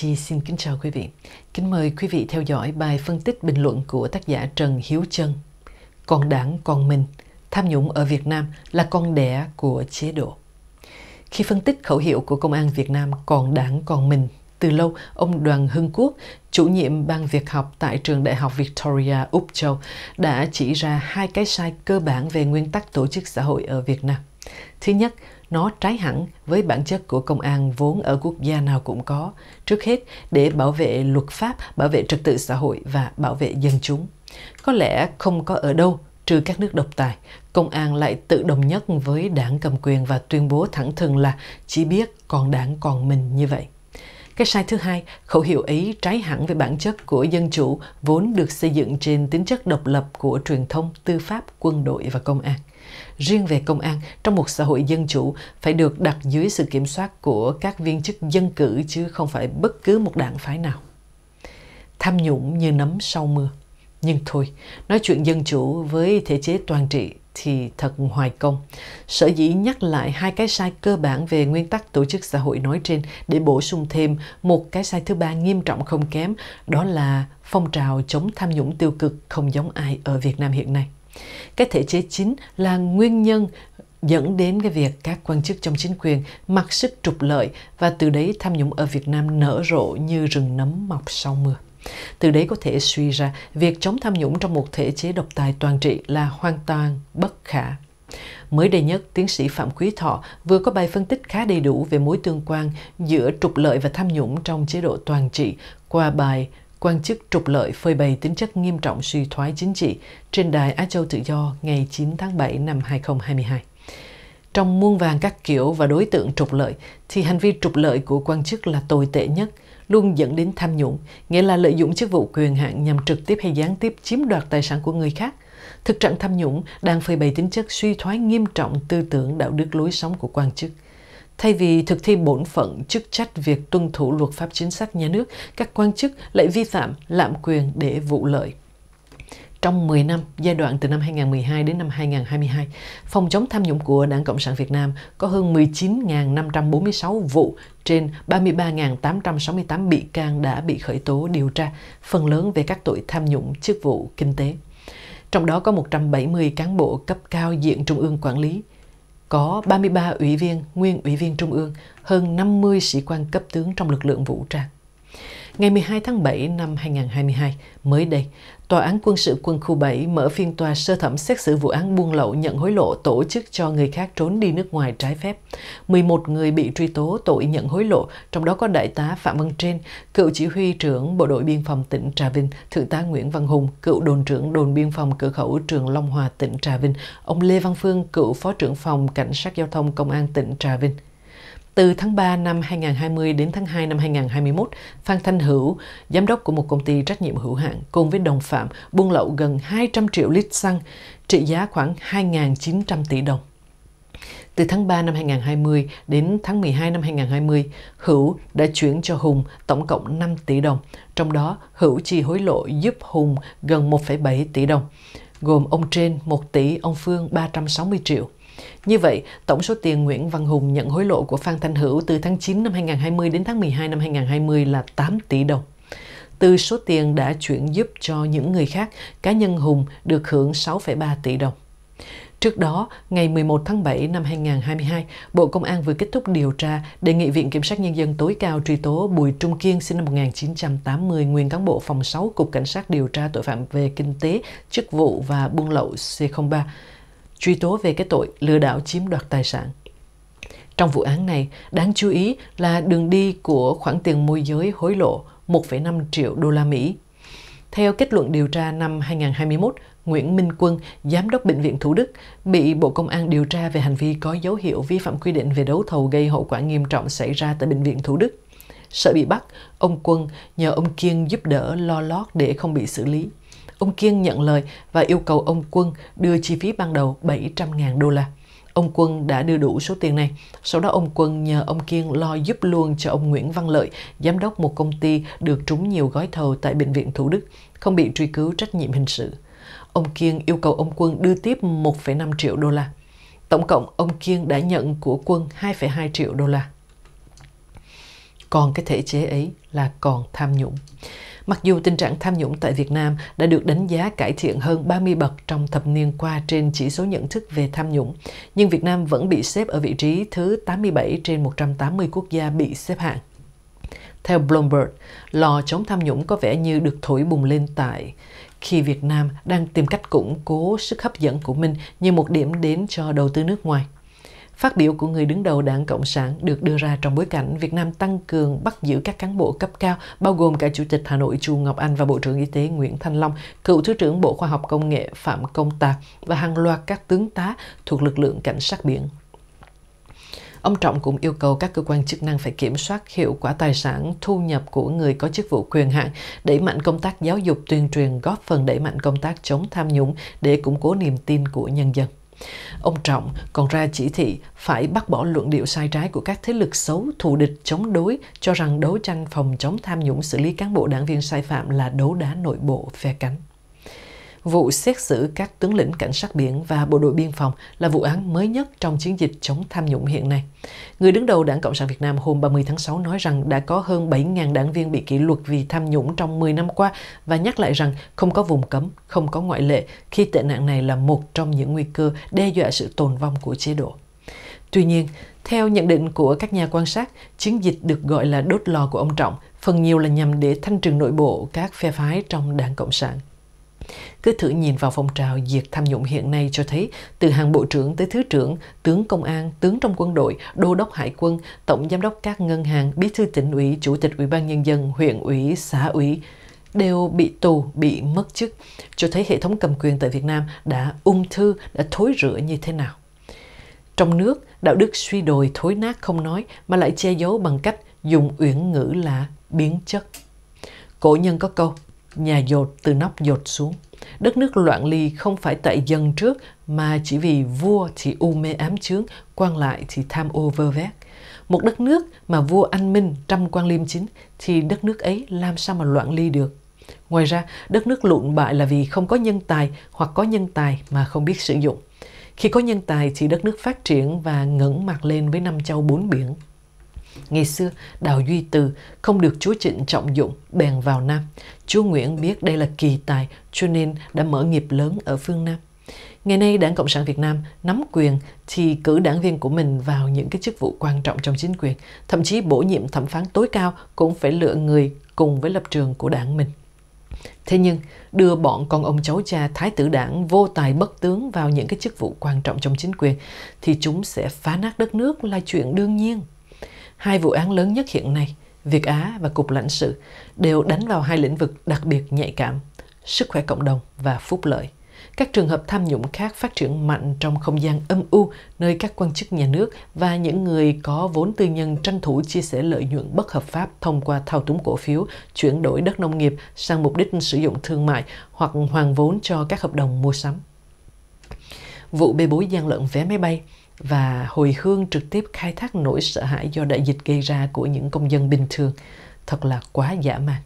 Chi xin kính chào quý vị. Kính mời quý vị theo dõi bài phân tích bình luận của tác giả Trần Hiếu Trân. Còn đảng còn mình, tham nhũng ở Việt Nam là con đẻ của chế độ. Khi phân tích khẩu hiệu của Công an Việt Nam còn đảng còn mình, từ lâu ông Đoàn Hưng Quốc, chủ nhiệm ban việc học tại trường Đại học Victoria, Úc Châu, đã chỉ ra hai cái sai cơ bản về nguyên tắc tổ chức xã hội ở Việt Nam. Thứ nhất, nó trái hẳn với bản chất của công an vốn ở quốc gia nào cũng có, trước hết để bảo vệ luật pháp, bảo vệ trật tự xã hội và bảo vệ dân chúng. Có lẽ không có ở đâu trừ các nước độc tài, công an lại tự đồng nhất với đảng cầm quyền và tuyên bố thẳng thừng là chỉ biết còn đảng còn mình như vậy. Cái sai thứ hai, khẩu hiệu ấy trái hẳn với bản chất của dân chủ vốn được xây dựng trên tính chất độc lập của truyền thông, tư pháp, quân đội và công an. Riêng về công an, trong một xã hội dân chủ phải được đặt dưới sự kiểm soát của các viên chức dân cử chứ không phải bất cứ một đảng phái nào. Tham nhũng như nấm sau mưa. Nhưng thôi, nói chuyện dân chủ với thể chế toàn trị thì thật hoài công. Sở dĩ nhắc lại hai cái sai cơ bản về nguyên tắc tổ chức xã hội nói trên để bổ sung thêm một cái sai thứ ba nghiêm trọng không kém, đó là phong trào chống tham nhũng tiêu cực không giống ai ở Việt Nam hiện nay. Cái thể chế chính là nguyên nhân dẫn đến cái việc các quan chức trong chính quyền mặc sức trục lợi và từ đấy tham nhũng ở Việt Nam nở rộ như rừng nấm mọc sau mưa. Từ đấy có thể suy ra việc chống tham nhũng trong một thể chế độc tài toàn trị là hoàn toàn bất khả. Mới đây nhất, tiến sĩ Phạm Quý Thọ vừa có bài phân tích khá đầy đủ về mối tương quan giữa trục lợi và tham nhũng trong chế độ toàn trị qua bài quan chức trục lợi phơi bày tính chất nghiêm trọng suy thoái chính trị trên đài Á Châu Tự Do ngày 9 tháng 7 năm 2022. Trong muôn vàng các kiểu và đối tượng trục lợi, thì hành vi trục lợi của quan chức là tồi tệ nhất – luôn dẫn đến tham nhũng, nghĩa là lợi dụng chức vụ quyền hạn nhằm trực tiếp hay gián tiếp chiếm đoạt tài sản của người khác. Thực trạng tham nhũng đang phơi bày tính chất suy thoái nghiêm trọng tư tưởng đạo đức lối sống của quan chức. Thay vì thực thi bổn phận chức trách việc tuân thủ luật pháp chính sách nhà nước, các quan chức lại vi phạm lạm quyền để vụ lợi trong 10 năm, giai đoạn từ năm 2012 đến năm 2022, phòng chống tham nhũng của Đảng Cộng sản Việt Nam có hơn 19.546 vụ trên 33.868 bị can đã bị khởi tố điều tra, phần lớn về các tội tham nhũng chức vụ kinh tế. Trong đó có 170 cán bộ cấp cao diện trung ương quản lý, có 33 ủy viên, nguyên ủy viên trung ương, hơn 50 sĩ quan cấp tướng trong lực lượng vũ trang. Ngày 12 tháng 7 năm 2022, mới đây, Tòa án quân sự quân khu 7 mở phiên tòa sơ thẩm xét xử vụ án buôn lậu nhận hối lộ tổ chức cho người khác trốn đi nước ngoài trái phép. 11 người bị truy tố tội nhận hối lộ, trong đó có Đại tá Phạm Văn Trên, cựu chỉ huy trưởng Bộ đội Biên phòng tỉnh Trà Vinh, Thượng tá Nguyễn Văn Hùng, cựu đồn trưởng đồn biên phòng cửa khẩu Trường Long Hòa tỉnh Trà Vinh, ông Lê Văn Phương, cựu phó trưởng phòng Cảnh sát Giao thông Công an tỉnh Trà Vinh. Từ tháng 3 năm 2020 đến tháng 2 năm 2021, Phan Thanh Hữu, giám đốc của một công ty trách nhiệm hữu hạn cùng với đồng phạm buôn lậu gần 200 triệu lít xăng trị giá khoảng 2.900 tỷ đồng. Từ tháng 3 năm 2020 đến tháng 12 năm 2020, Hữu đã chuyển cho Hùng tổng cộng 5 tỷ đồng, trong đó Hữu chi hối lộ giúp Hùng gần 1,7 tỷ đồng, gồm ông Trên 1 tỷ, ông Phương 360 triệu. Như vậy, tổng số tiền Nguyễn Văn Hùng nhận hối lộ của Phan Thanh Hữu từ tháng 9 năm 2020 đến tháng 12 năm 2020 là 8 tỷ đồng. Từ số tiền đã chuyển giúp cho những người khác, cá nhân Hùng được hưởng 6,3 tỷ đồng. Trước đó, ngày 11 tháng 7 năm 2022, Bộ Công an vừa kết thúc điều tra đề nghị Viện Kiểm sát Nhân dân tối cao truy tố Bùi Trung Kiên sinh năm 1980, nguyên cán bộ phòng 6 Cục Cảnh sát điều tra tội phạm về kinh tế, chức vụ và buôn lậu C03 truy tố về cái tội lừa đảo chiếm đoạt tài sản. Trong vụ án này, đáng chú ý là đường đi của khoản tiền môi giới hối lộ 1,5 triệu đô la Mỹ. Theo kết luận điều tra năm 2021, Nguyễn Minh Quân, Giám đốc Bệnh viện Thủ Đức, bị Bộ Công an điều tra về hành vi có dấu hiệu vi phạm quy định về đấu thầu gây hậu quả nghiêm trọng xảy ra tại Bệnh viện Thủ Đức. Sợ bị bắt, ông Quân nhờ ông Kiên giúp đỡ lo lót để không bị xử lý. Ông Kiên nhận lời và yêu cầu ông Quân đưa chi phí ban đầu 700.000 đô la. Ông Quân đã đưa đủ số tiền này. Sau đó ông Quân nhờ ông Kiên lo giúp luôn cho ông Nguyễn Văn Lợi, giám đốc một công ty được trúng nhiều gói thầu tại Bệnh viện Thủ Đức, không bị truy cứu trách nhiệm hình sự. Ông Kiên yêu cầu ông Quân đưa tiếp 1,5 triệu đô la. Tổng cộng ông Kiên đã nhận của Quân 2,2 triệu đô la. Còn cái thể chế ấy là còn tham nhũng. Mặc dù tình trạng tham nhũng tại Việt Nam đã được đánh giá cải thiện hơn 30 bậc trong thập niên qua trên chỉ số nhận thức về tham nhũng, nhưng Việt Nam vẫn bị xếp ở vị trí thứ 87 trên 180 quốc gia bị xếp hạng. Theo Bloomberg, lò chống tham nhũng có vẻ như được thổi bùng lên tại khi Việt Nam đang tìm cách củng cố sức hấp dẫn của mình như một điểm đến cho đầu tư nước ngoài. Phát biểu của người đứng đầu đảng Cộng sản được đưa ra trong bối cảnh Việt Nam tăng cường bắt giữ các cán bộ cấp cao, bao gồm cả Chủ tịch Hà Nội Chu Ngọc Anh và Bộ trưởng Y tế Nguyễn Thanh Long, cựu Thứ trưởng Bộ Khoa học Công nghệ Phạm Công Tạc và hàng loạt các tướng tá thuộc lực lượng cảnh sát biển. Ông Trọng cũng yêu cầu các cơ quan chức năng phải kiểm soát hiệu quả tài sản thu nhập của người có chức vụ quyền hạn, đẩy mạnh công tác giáo dục tuyên truyền góp phần đẩy mạnh công tác chống tham nhũng để củng cố niềm tin của nhân dân. Ông Trọng còn ra chỉ thị phải bác bỏ luận điệu sai trái của các thế lực xấu thù địch chống đối cho rằng đấu tranh phòng chống tham nhũng xử lý cán bộ đảng viên sai phạm là đấu đá nội bộ phe cánh. Vụ xét xử các tướng lĩnh cảnh sát biển và bộ đội biên phòng là vụ án mới nhất trong chiến dịch chống tham nhũng hiện nay. Người đứng đầu Đảng Cộng sản Việt Nam hôm 30 tháng 6 nói rằng đã có hơn 7.000 đảng viên bị kỷ luật vì tham nhũng trong 10 năm qua và nhắc lại rằng không có vùng cấm, không có ngoại lệ khi tệ nạn này là một trong những nguy cơ đe dọa sự tồn vong của chế độ. Tuy nhiên, theo nhận định của các nhà quan sát, chiến dịch được gọi là đốt lò của ông Trọng, phần nhiều là nhằm để thanh trừng nội bộ các phe phái trong đảng Cộng sản. Cứ thử nhìn vào phong trào diệt tham nhũng hiện nay cho thấy từ hàng bộ trưởng tới thứ trưởng, tướng công an, tướng trong quân đội, đô đốc hải quân, tổng giám đốc các ngân hàng, bí thư tỉnh ủy, chủ tịch ủy ban nhân dân, huyện ủy, xã ủy đều bị tù, bị mất chức, cho thấy hệ thống cầm quyền tại Việt Nam đã ung thư, đã thối rữa như thế nào. Trong nước, đạo đức suy đồi thối nát không nói mà lại che giấu bằng cách dùng uyển ngữ là biến chất. Cổ nhân có câu, nhà dột từ nóc dột xuống. Đất nước loạn ly không phải tại dân trước mà chỉ vì vua thì u mê ám chướng, quan lại thì tham ô vơ vét. Một đất nước mà vua anh minh trăm quan liêm chính thì đất nước ấy làm sao mà loạn ly được. Ngoài ra, đất nước lụn bại là vì không có nhân tài hoặc có nhân tài mà không biết sử dụng. Khi có nhân tài thì đất nước phát triển và ngẩng mặt lên với năm châu bốn biển. Ngày xưa, Đào Duy Từ không được Chúa Trịnh trọng dụng, bèn vào Nam. Chúa Nguyễn biết đây là kỳ tài, cho nên đã mở nghiệp lớn ở phương Nam. Ngày nay, Đảng Cộng sản Việt Nam nắm quyền thì cử đảng viên của mình vào những cái chức vụ quan trọng trong chính quyền. Thậm chí bổ nhiệm thẩm phán tối cao cũng phải lựa người cùng với lập trường của đảng mình. Thế nhưng, đưa bọn con ông cháu cha thái tử đảng vô tài bất tướng vào những cái chức vụ quan trọng trong chính quyền thì chúng sẽ phá nát đất nước là chuyện đương nhiên. Hai vụ án lớn nhất hiện nay, Việt Á và Cục lãnh sự, đều đánh vào hai lĩnh vực đặc biệt nhạy cảm, sức khỏe cộng đồng và phúc lợi. Các trường hợp tham nhũng khác phát triển mạnh trong không gian âm u nơi các quan chức nhà nước và những người có vốn tư nhân tranh thủ chia sẻ lợi nhuận bất hợp pháp thông qua thao túng cổ phiếu, chuyển đổi đất nông nghiệp sang mục đích sử dụng thương mại hoặc hoàn vốn cho các hợp đồng mua sắm. Vụ bê bối gian lận vé máy bay và hồi hương trực tiếp khai thác nỗi sợ hãi do đại dịch gây ra của những công dân bình thường thật là quá dã man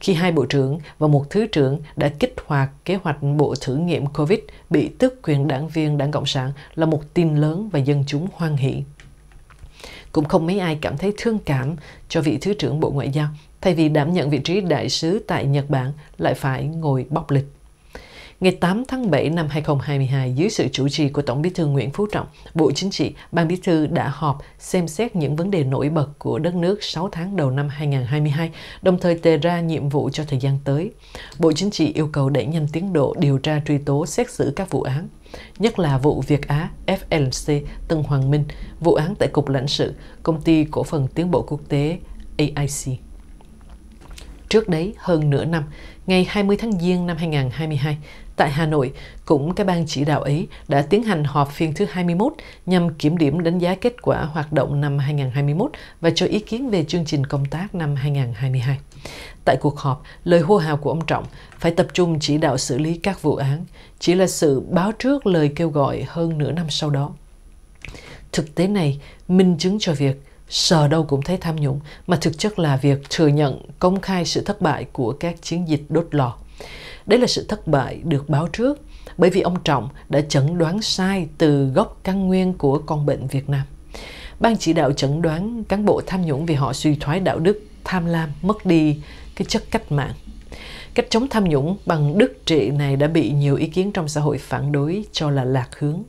khi hai bộ trưởng và một thứ trưởng đã kích hoạt kế hoạch bộ thử nghiệm covid bị tước quyền đảng viên đảng cộng sản là một tin lớn và dân chúng hoan hỷ cũng không mấy ai cảm thấy thương cảm cho vị thứ trưởng bộ ngoại giao thay vì đảm nhận vị trí đại sứ tại nhật bản lại phải ngồi bóc lịch Ngày 8 tháng 7 năm 2022, dưới sự chủ trì của Tổng bí thư Nguyễn Phú Trọng, Bộ Chính trị, Ban Bí thư đã họp xem xét những vấn đề nổi bật của đất nước 6 tháng đầu năm 2022, đồng thời đề ra nhiệm vụ cho thời gian tới. Bộ Chính trị yêu cầu đẩy nhanh tiến độ điều tra truy tố xét xử các vụ án, nhất là vụ Việt Á FLC Tân Hoàng Minh, vụ án tại Cục Lãnh sự, Công ty Cổ phần Tiến bộ Quốc tế AIC trước đấy hơn nửa năm, ngày 20 tháng Giêng năm 2022, tại Hà Nội, cũng cái ban chỉ đạo ấy đã tiến hành họp phiên thứ 21 nhằm kiểm điểm đánh giá kết quả hoạt động năm 2021 và cho ý kiến về chương trình công tác năm 2022. Tại cuộc họp, lời hô hào của ông Trọng phải tập trung chỉ đạo xử lý các vụ án, chỉ là sự báo trước lời kêu gọi hơn nửa năm sau đó. Thực tế này minh chứng cho việc sờ đâu cũng thấy tham nhũng mà thực chất là việc thừa nhận công khai sự thất bại của các chiến dịch đốt lò. Đấy là sự thất bại được báo trước bởi vì ông Trọng đã chẩn đoán sai từ gốc căn nguyên của con bệnh Việt Nam. Ban chỉ đạo chẩn đoán cán bộ tham nhũng vì họ suy thoái đạo đức, tham lam, mất đi cái chất cách mạng. Cách chống tham nhũng bằng đức trị này đã bị nhiều ý kiến trong xã hội phản đối cho là lạc hướng.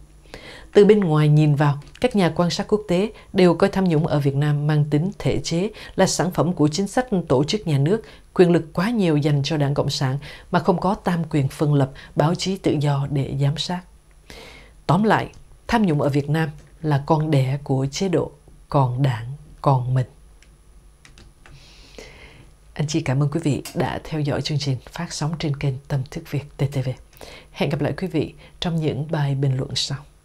Từ bên ngoài nhìn vào, các nhà quan sát quốc tế đều coi tham nhũng ở Việt Nam mang tính thể chế là sản phẩm của chính sách tổ chức nhà nước, quyền lực quá nhiều dành cho đảng Cộng sản mà không có tam quyền phân lập, báo chí tự do để giám sát. Tóm lại, tham nhũng ở Việt Nam là con đẻ của chế độ, còn đảng, còn mình. Anh chị cảm ơn quý vị đã theo dõi chương trình phát sóng trên kênh Tâm Thức Việt TTV. Hẹn gặp lại quý vị trong những bài bình luận sau.